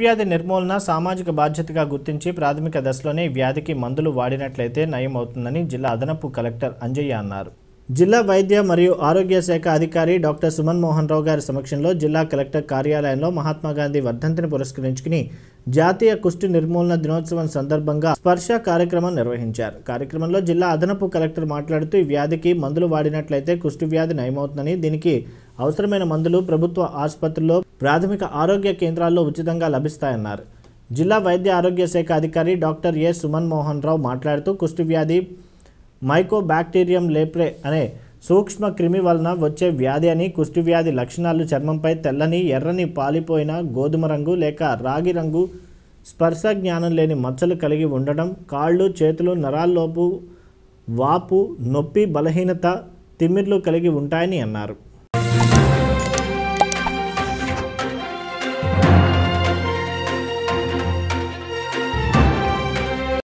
వ్యాధి నిర్మూలన సామాజిక బాధ్యతగా గుర్తించి ప్రాథమిక దశలోనే వ్యాధికి మందులు వాడినట్లయితే నయమవుతుందని జిల్లా అదనపు కలెక్టర్ అంజయ్య అన్నారు జిల్లా వైద్య మరియు ఆరోగ్య శాఖ అధికారి డాక్టర్ సుమన్ మోహన్ రావు గారి సమక్షంలో జిల్లా కలెక్టర్ కార్యాలయంలో మహాత్మాగాంధీ వర్ధంతిని పురస్కరించుకుని జాతీయ కుష్టి నిర్మూలన దినోత్సవం సందర్భంగా స్పర్శ కార్యక్రమం నిర్వహించారు కార్యక్రమంలో జిల్లా అదనపు కలెక్టర్ మాట్లాడుతూ ఈ వ్యాధికి మందులు వాడినట్లయితే కుష్టి వ్యాధి నయమవుతుందని దీనికి అవసరమైన మందులు ప్రభుత్వ ఆసుపత్రుల్లో ప్రాథమిక ఆరోగ్య కేంద్రాల్లో ఉచితంగా లభిస్తాయన్నారు జిల్లా వైద్య ఆరోగ్య శాఖ అధికారి డాక్టర్ ఏ సుమన్ మోహన్ రావు మాట్లాడుతూ కుష్టి వ్యాధి మైకోబ్యాక్టీరియం లేప్రే అనే సూక్ష్మ క్రిమి వలన వచ్చే వ్యాధి అని కుష్టి వ్యాధి లక్షణాలు చర్మంపై తెల్లని ఎర్రని పాలిపోయిన గోధుమ రంగు లేక రాగి రంగు స్పర్శ జ్ఞానం లేని మచ్చలు కలిగి ఉండడం కాళ్ళు చేతులు నరాల్లోపు వాపు నొప్పి బలహీనత తిమ్మిర్లు కలిగి ఉంటాయని అన్నారు